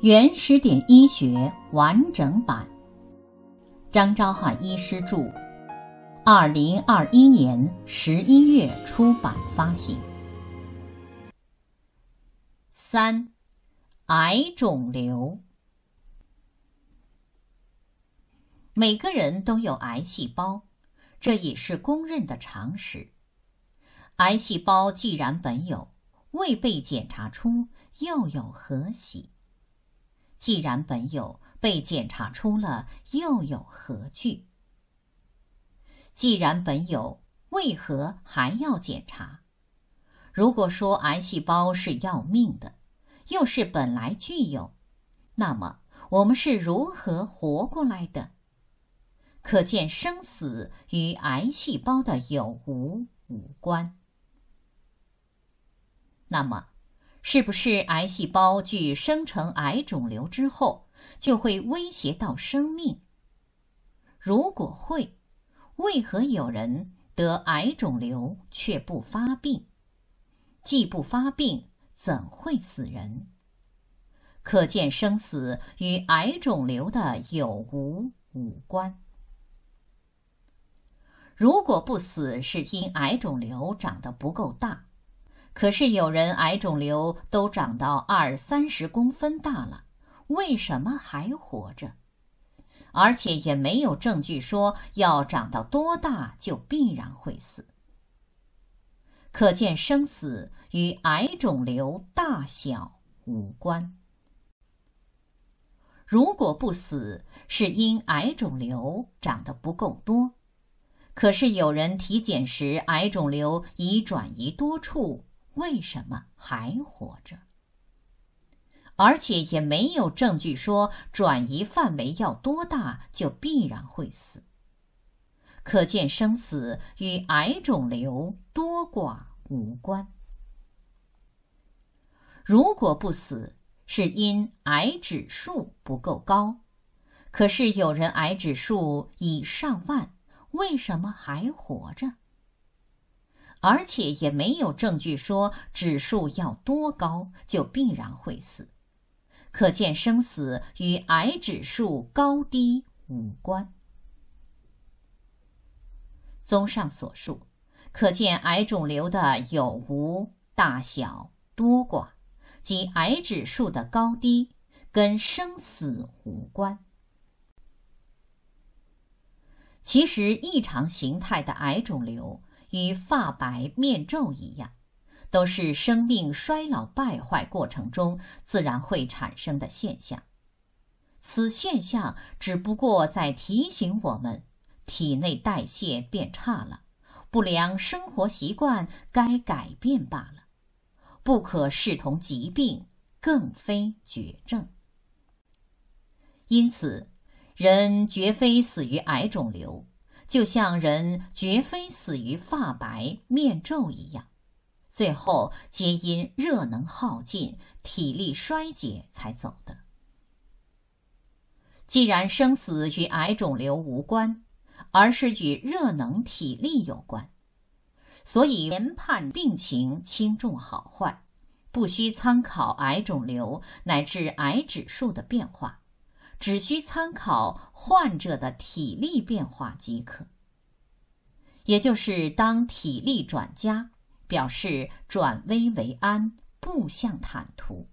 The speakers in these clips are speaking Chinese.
《原始点医学》完整版，张昭汉医师著，二零二一年十一月出版发行。三，癌肿瘤，每个人都有癌细胞，这已是公认的常识。癌细胞既然本有，未被检查出，又有何喜？既然本有被检查出了，又有何惧？既然本有，为何还要检查？如果说癌细胞是要命的，又是本来具有，那么我们是如何活过来的？可见生死与癌细胞的有无无关。那么？是不是癌细胞具生成癌肿瘤之后就会威胁到生命？如果会，为何有人得癌肿瘤却不发病？既不发病，怎会死人？可见生死与癌肿瘤的有无无关。如果不死，是因癌肿瘤长得不够大。可是有人癌肿瘤都长到二三十公分大了，为什么还活着？而且也没有证据说要长到多大就必然会死。可见生死与癌肿瘤大小无关。如果不死是因癌肿瘤长得不够多，可是有人体检时癌肿瘤已转移多处。为什么还活着？而且也没有证据说转移范围要多大就必然会死。可见生死与癌肿瘤多寡无关。如果不死，是因癌指数不够高。可是有人癌指数已上万，为什么还活着？而且也没有证据说指数要多高就必然会死，可见生死与癌指数高低无关。综上所述，可见癌肿瘤的有无、大小、多寡，及癌指数的高低，跟生死无关。其实，异常形态的癌肿瘤。与发白、面皱一样，都是生命衰老败坏过程中自然会产生的现象。此现象只不过在提醒我们，体内代谢变差了，不良生活习惯该改变罢了，不可视同疾病，更非绝症。因此，人绝非死于癌肿瘤。就像人绝非死于发白面皱一样，最后皆因热能耗尽、体力衰竭才走的。既然生死与癌肿瘤无关，而是与热能、体力有关，所以研判病情轻重好坏，不需参考癌肿瘤乃至癌指数的变化。只需参考患者的体力变化即可。也就是，当体力转佳，表示转危为安，步向坦途；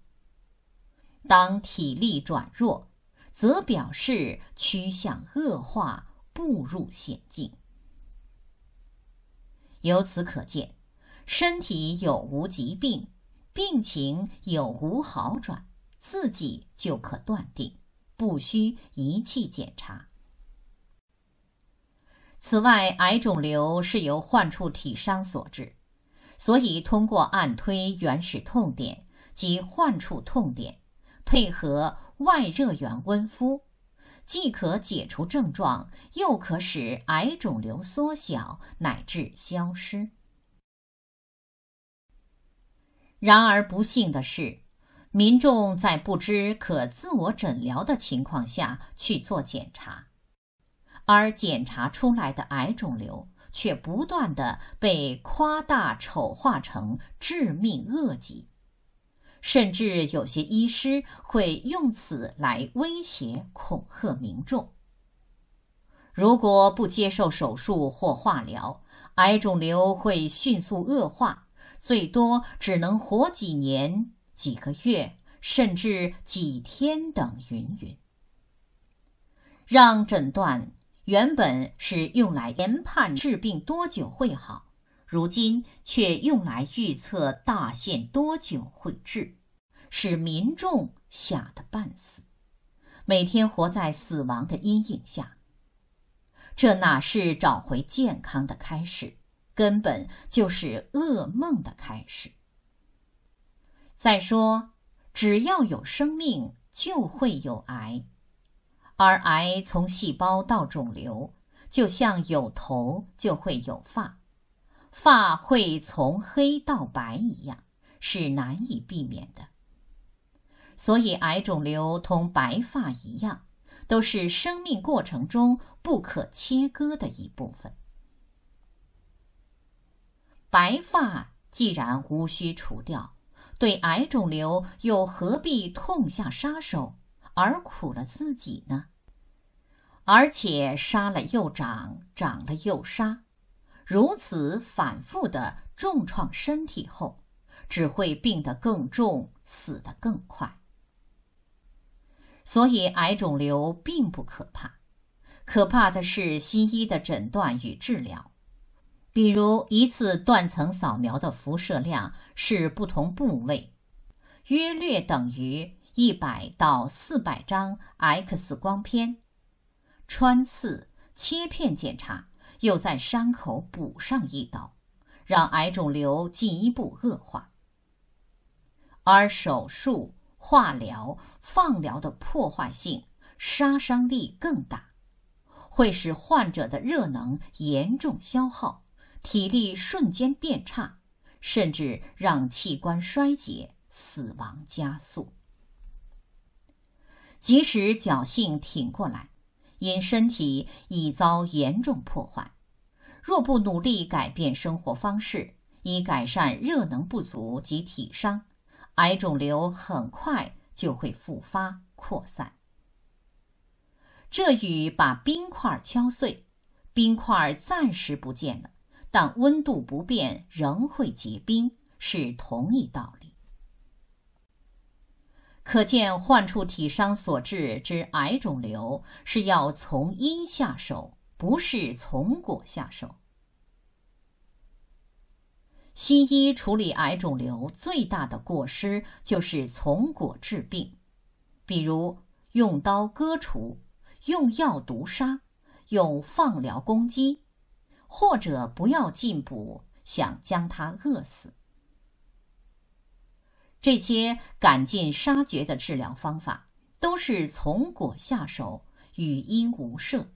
当体力转弱，则表示趋向恶化，步入险境。由此可见，身体有无疾病，病情有无好转，自己就可断定。不需仪器检查。此外，癌肿瘤是由患处体伤所致，所以通过按推原始痛点及患处痛点，配合外热源温敷，既可解除症状，又可使癌肿瘤缩小乃至消失。然而，不幸的是。民众在不知可自我诊疗的情况下去做检查，而检查出来的癌肿瘤却不断的被夸大丑化成致命恶疾，甚至有些医师会用此来威胁恐吓民众。如果不接受手术或化疗，癌肿瘤会迅速恶化，最多只能活几年。几个月，甚至几天等云云，让诊断原本是用来研判治病多久会好，如今却用来预测大限多久会治，使民众吓得半死，每天活在死亡的阴影下。这哪是找回健康的开始，根本就是噩梦的开始。再说，只要有生命就会有癌，而癌从细胞到肿瘤，就像有头就会有发，发会从黑到白一样，是难以避免的。所以，癌肿瘤同白发一样，都是生命过程中不可切割的一部分。白发既然无需除掉。对癌肿瘤又何必痛下杀手，而苦了自己呢？而且杀了又长，长了又杀，如此反复的重创身体后，只会病得更重，死得更快。所以，癌肿瘤并不可怕，可怕的是西医的诊断与治疗。比如一次断层扫描的辐射量是不同部位，约略等于一百到四百张 X 光片。穿刺切片检查又在伤口补上一刀，让癌肿瘤进一步恶化。而手术、化疗、放疗的破坏性杀伤力更大，会使患者的热能严重消耗。体力瞬间变差，甚至让器官衰竭、死亡加速。即使侥幸挺过来，因身体已遭严重破坏，若不努力改变生活方式，以改善热能不足及体伤，癌肿瘤很快就会复发扩散。这雨把冰块敲碎，冰块暂时不见了。但温度不变，仍会结冰，是同一道理。可见，患处体伤所致之癌肿瘤，是要从因下手，不是从果下手。西医处理癌肿瘤最大的过失，就是从果治病，比如用刀割除，用药毒杀，用放疗攻击。或者不要进补，想将他饿死。这些赶尽杀绝的治疗方法都是从果下手，与因无涉。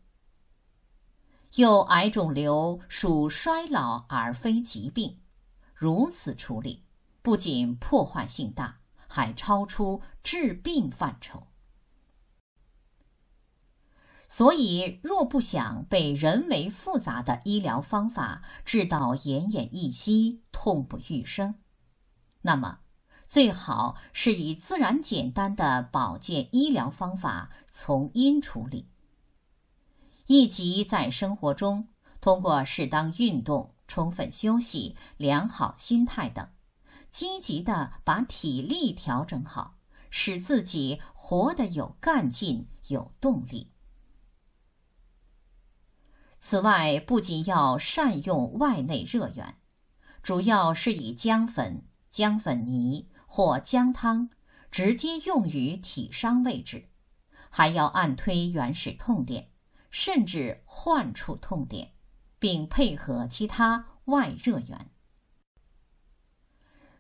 有癌肿瘤属衰老而非疾病，如此处理不仅破坏性大，还超出治病范畴。所以，若不想被人为复杂的医疗方法治到奄奄一息、痛不欲生，那么最好是以自然简单的保健医疗方法从因处理，以及在生活中通过适当运动、充分休息、良好心态等，积极的把体力调整好，使自己活得有干劲、有动力。此外，不仅要善用外内热源，主要是以姜粉、姜粉泥或姜汤直接用于体伤位置，还要按推原始痛点，甚至患处痛点，并配合其他外热源，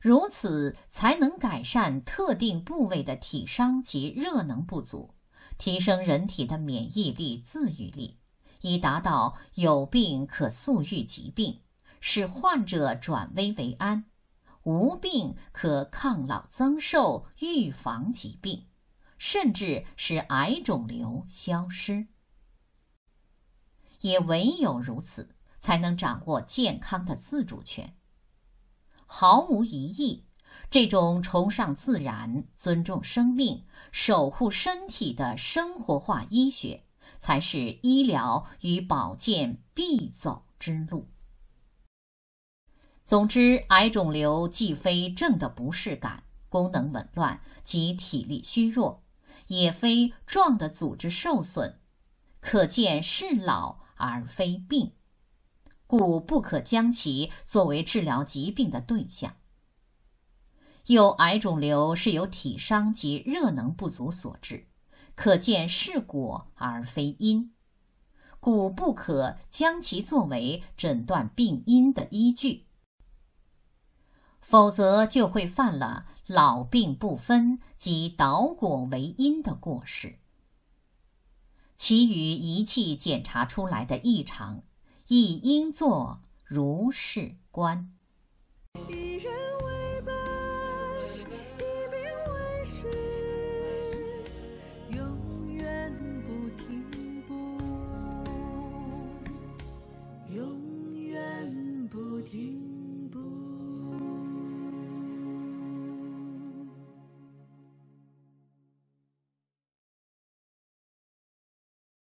如此才能改善特定部位的体伤及热能不足，提升人体的免疫力自愈力。以达到有病可速愈疾病，使患者转危为安；无病可抗老增寿，预防疾病，甚至使癌肿瘤消失。也唯有如此，才能掌握健康的自主权。毫无疑义，这种崇尚自然、尊重生命、守护身体的生活化医学。才是医疗与保健必走之路。总之，癌肿瘤既非正的不适感、功能紊乱及体力虚弱，也非状的组织受损，可见是老而非病，故不可将其作为治疗疾病的对象。有癌肿瘤是由体伤及热能不足所致。可见是果而非因，故不可将其作为诊断病因的依据，否则就会犯了老病不分及导果为因的过失。其余仪器检查出来的异常，亦应作如是观。